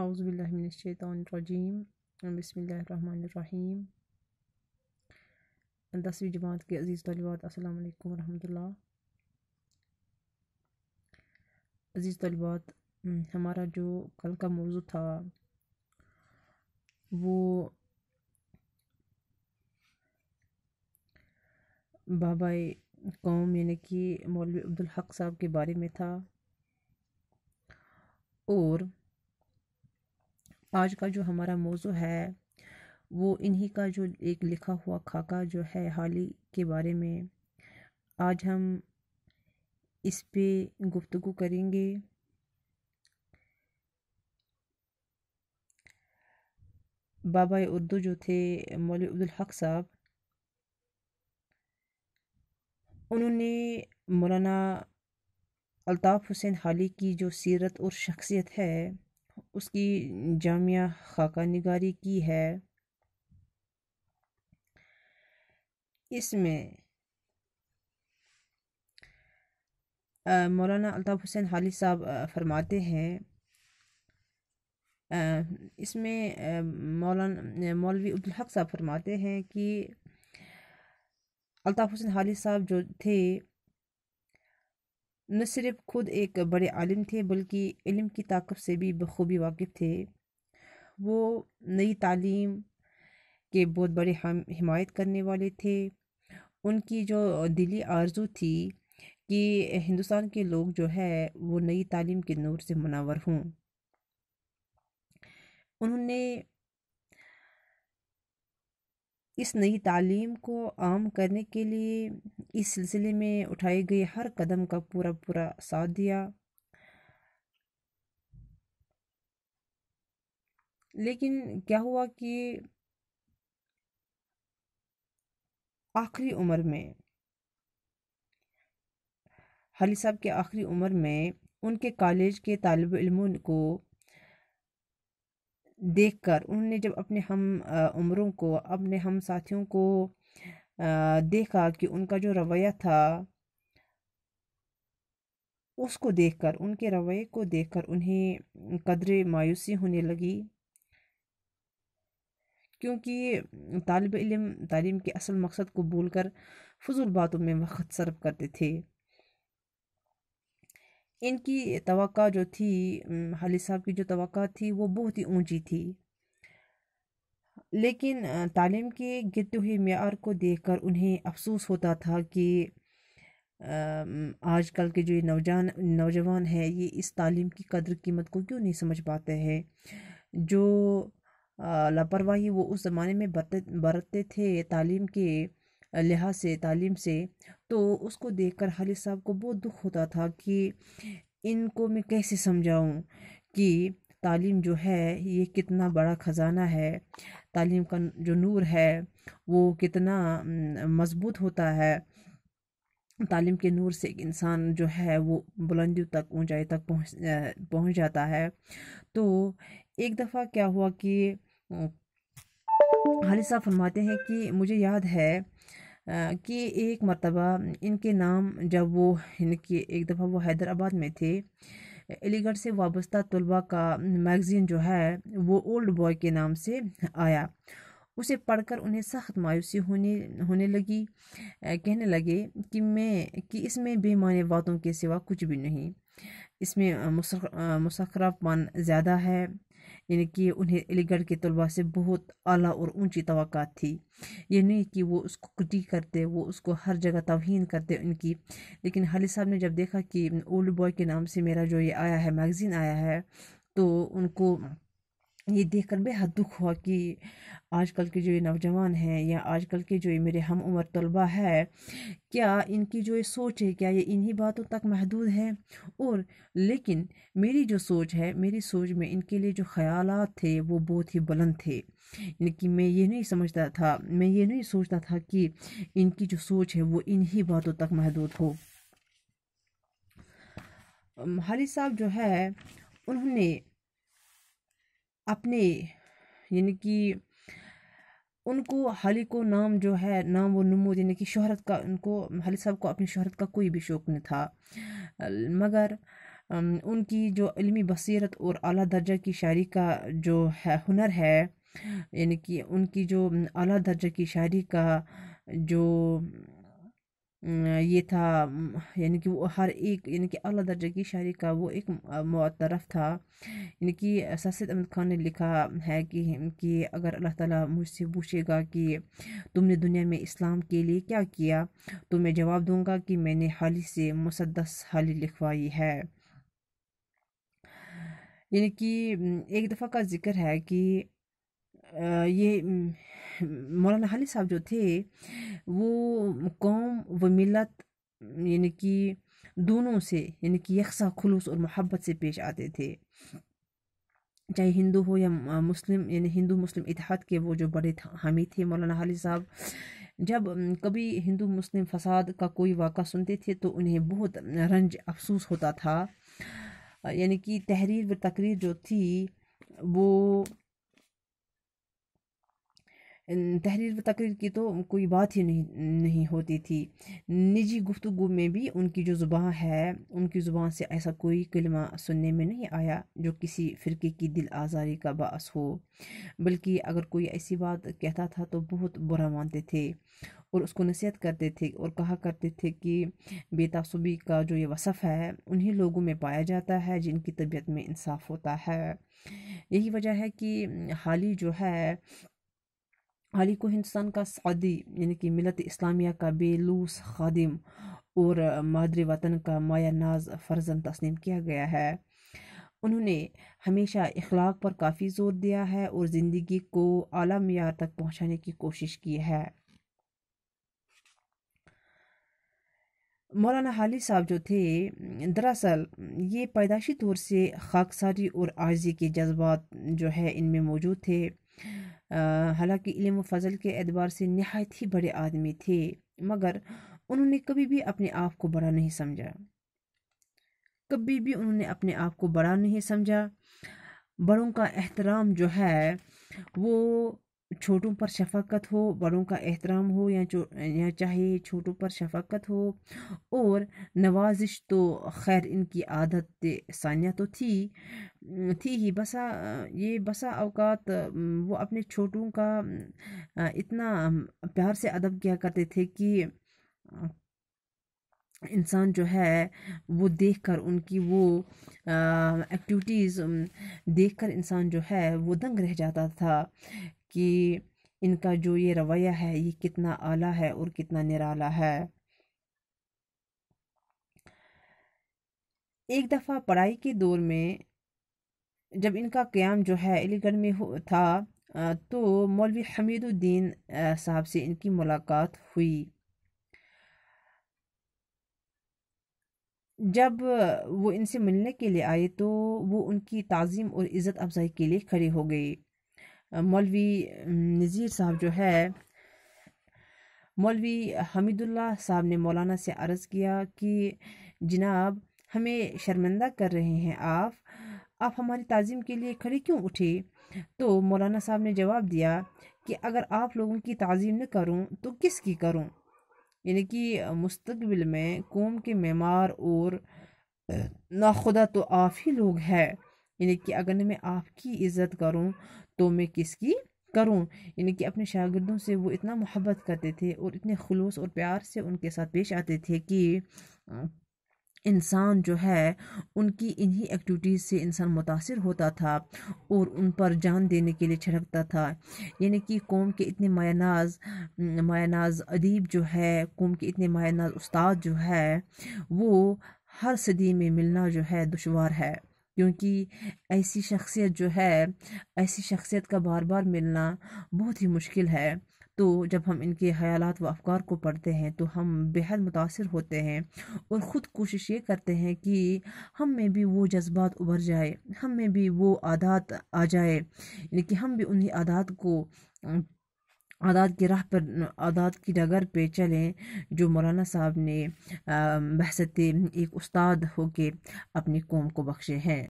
अज़बिल्लिनशैतरजीम बसमीम दसवीं जमात के अज़ीज़ तलबात असल वालेकुम अज़ीज़ तलबात हमारा जो कल का मौजू था वो बाबा कौम यानी कि मौलवी अब्दुल हक साहब के बारे में था और आज का जो हमारा मौजू है वो इन्हीं का जो एक लिखा हुआ खाका जो है हाल ही के बारे में आज हम इस पे गुफ्तु करेंगे बाबा उर्दू जो थे मौल अब्दुल हक साहब उन्होंने मौलाना अलताफ़ हुसैन हाली की जो सीरत और शख्सियत है उसकी जामिया खाका निगारी की है इसमें मौलाना अलताफ़ हुसैन हाली साहब फरमाते हैं इसमें मौलाना मौलवी अब्दुल हक साहब फरमाते हैं कि अलताफ़ हुसैन हाली साहब जो थे न सिर्फ खुद एक बड़े आलिम थे बल्कि इलम की ताकत से भी बखूबी वाकिफ़ थे वो नई तालीम के बहुत बड़े हम हिमायत करने वाले थे उनकी जो दिली आर्ज़ू थी कि हिंदुस्तान के लोग जो है वो नई तालीम के नूर से मुनावर हों उन्होंने इस नई तालीम को आम करने के लिए इस सिलसिले में उठाए गए हर कदम का पूरा पूरा साथ दिया लेकिन क्या हुआ कि आखिरी उम्र में हली साहब के आखिरी उम्र में उनके कॉलेज के तालब इलमों को देखकर उन्होंने जब अपने हम उम्रों को अपने हम साथियों को देखा कि उनका जो रवैया था उसको देखकर उनके रवैये को देखकर उन्हें कदर मायूसी होने लगी क्योंकि तालब इलम तालीम के असल मकसद को भूल कर फजूल बातों में वक्त सर्व करते थे इनकी तो जो थी हाली साहब की जो तो थी वो बहुत ही ऊंची थी लेकिन तालीम के गिरते हुए मैार को देखकर उन्हें अफसोस होता था कि आजकल के जो ये नौजवान नौजवान है ये इस तालीम की कदर कीमत को क्यों नहीं समझ पाते हैं जो लापरवाही वो उस ज़माने में बरते बरतते थे तालीम के लिहाज से तालीम से तो उसको देख कर खालिद साहब को बहुत दुख होता था कि इनको मैं कैसे समझाऊँ कि तालीम जो है ये कितना बड़ा ख़ज़ाना है तालीम का जो नूर है वो कितना मज़बूत होता है तालीम के नूर से एक इंसान जो है वो बुलंदियों तक ऊंचाई तक पहुंच पहुंच जाता है तो एक दफ़ा क्या हुआ कि हालिद साहब फरमाते हैं कि मुझे याद है कि एक मरतबा इनके नाम जब वो इनके एक दफ़ा वो हैदराबाद में थे अलीगढ़ से वाबस्ता तलबा का मैगज़ीन जो है वो ओल्ड बॉय के नाम से आया उसे पढ़कर उन्हें सख्त मायूसी होने होने लगी कहने लगे कि मैं कि इसमें बेमान बातों के सिवा कुछ भी नहीं इसमें मुसखरापन ज़्यादा है यानी कि उन्हें अलीगढ़ के तलबा से बहुत अली और ऊंची तो थी ये नहीं कि वो उसको कुटी करते वो उसको हर जगह तोहन करते उनकी लेकिन हाली साहब ने जब देखा कि ओल्ड बॉय के नाम से मेरा जो ये आया है मैगज़ीन आया है तो उनको ये देखकर बेहद दुख हुआ कि आजकल के जो ये नौजवान हैं या आजकल के जो ये मेरे हम उम्र तलबा है क्या इनकी जो ये सोच है क्या ये इन्हीं बातों तक महदूद है और लेकिन मेरी जो सोच है मेरी सोच में इनके लिए जो ख्याल थे वो बहुत ही बुलंद थे कि मैं ये नहीं समझता था मैं ये नहीं सोचता था कि इनकी जो सोच है वो इन्हीं बातों तक महदूद हो हाली साहब जो है उन्होंने अपने यानी कि उनको हाली को नाम जो है नाम व नमूद यानी कि शहरत का उनको हाली साहब को अपनी शहरत का कोई भी शौक़ नहीं था मगर उनकी जो इल्मी बसीरत और अली दर्जा की शायरी का जो है हुनर है यानी कि उनकी जो अली दर्जा की शायरी का जो ये था यानी कि वो हर एक यानी कि अला दर्जे की शायरी का वो एक मतरफ था यानी कि सद अहमद खान ने लिखा है कि कि अगर अल्लाह ताला मुझसे पूछेगा कि तुमने दुनिया में इस्लाम के लिए क्या किया तो मैं जवाब दूंगा कि मैंने हाली से मुसदस हाली लिखवाई है यानी कि एक दफ़ा का जिक्र है कि ये मौलाना हली साहब जो थे वो कौम व मिलत यानी कि दोनों से यानी कि यकसा खुलूस और मोहब्बत से पेश आते थे चाहे हिंदू हो या मुस्लिम यानी हिंदू मुस्लिम इतिहाद के वो जो बड़े हामी थे मौलाना हाली साहब जब कभी हिंदू मुस्लिम फसाद का कोई वाक़ा सुनते थे तो उन्हें बहुत रंज अफसोस होता था यानी कि तहरीर व तकरीर जो थी वो तहरीर तकरीर की तो कोई बात ही नहीं नहीं होती थी निजी गुफ्तु में भी उनकी जो ज़ुबान है उनकी ज़ुबान से ऐसा कोई कलमा सुनने में नहीं आया जो किसी फ़िरके की दिल आज़ारी का बास हो बल्कि अगर कोई ऐसी बात कहता था तो बहुत बुरा मानते थे और उसको नसीहत करते थे और कहा करते थे कि बेतासुबी का जो ये वसफ़ है उन्हीं लोगों में पाया जाता है जिनकी तबीयत में इंसाफ होता है यही वजह है कि हाल ही जो है अली को हिंदुस्तान का सऊदी यानी कि मिलत इस्लामिया का बेलूस खादिम और मादरी वतन का माया नाज फर्जन तस्लीम किया गया है उन्होंने हमेशा इखलाक पर काफ़ी जोर दिया है और ज़िंदगी को आला मीर तक पहुँचाने की कोशिश की है मौलाना हाली साहब जो थे दरअसल ये पैदाशी तौर से खाकसारी और आर्जी के जज्बात जो है इनमें मौजूद थे हालांकि इलम फजल के एतबार से नहायत ही बड़े आदमी थे मगर उन्होंने कभी भी अपने आप को बड़ा नहीं समझा कभी भी उन्होंने अपने आप को बड़ा नहीं समझा बड़ों का एहतराम जो है वो छोटों पर शफकत हो बड़ों का एहतराम हो या जो या चाहे छोटों पर शफकत हो और नवाजिश तो खैर इनकी आदत सानिया तो थी थी ही बसा ये बसा अवकात वो अपने छोटों का इतना प्यार से अदब किया करते थे कि इंसान जो है वो देखकर उनकी वो एक्टिविटीज़ देखकर इंसान जो है वो दंग रह जाता था कि इनका जो ये रवैया है ये कितना आला है और कितना निराला है एक दफ़ा पढ़ाई के दौर में जब इनका क्याम जो है अलीगढ़ में था तो मौलवी हमीदुद्दीन साहब से इनकी मुलाकात हुई जब वो इनसे मिलने के लिए आए तो वो उनकी तज़ीम और इज़्ज़त अफजाई के लिए खड़े हो गए मौलवी नज़ीर साहब जो है मौलवी हमीदुल्ला साहब ने मौलाना से अर्ज़ किया कि जनाब हमें शर्मिंदा कर रहे हैं आप आप हमारी ताज़ीम के लिए खड़े क्यों उठे तो मौलाना साहब ने जवाब दिया कि अगर आप लोगों की ताज़ीम न करूं तो किसकी करूं यानी कि मुस्तबिल में कौम के मेमार और नाखुदा तो आप ही लोग हैं यानी कि अगर मैं आपकी इज़्ज़त करूं तो मैं किसकी करूँ यानी कि अपने शागिदों से वो इतना मोहब्बत करते थे और इतने खलूस और प्यार से उनके साथ पेश आते थे कि इंसान जो है उनकी इन्हीं एक्टिविटीज़ से इंसान मुतासर होता था और उन पर जान देने के लिए छिड़कता था यानी कि कौम के इतने मायानाज मायानाज अदीब जो है कौम के इतने मायानाज उस्ताद जो है वो हर सदी में मिलना जो है दुशवार है क्योंकि ऐसी शख्सियत जो है ऐसी शख्सियत का बार बार मिलना बहुत ही मुश्किल है तो जब हम इनके ख्याल व अफकार को पढ़ते हैं तो हम बेहद मुतासर होते हैं और ख़ुद कोशिश ये करते हैं कि हम में भी वो जज्बात उभर जाए हम में भी वो आदात आ जाए यानी कि हम भी उन्हीं आदात को आदात की राह पर आदात की डगर पे चलें जो मौलाना साहब ने बहसत एक उस्ताद होके अपनी कौम को बख्शे हैं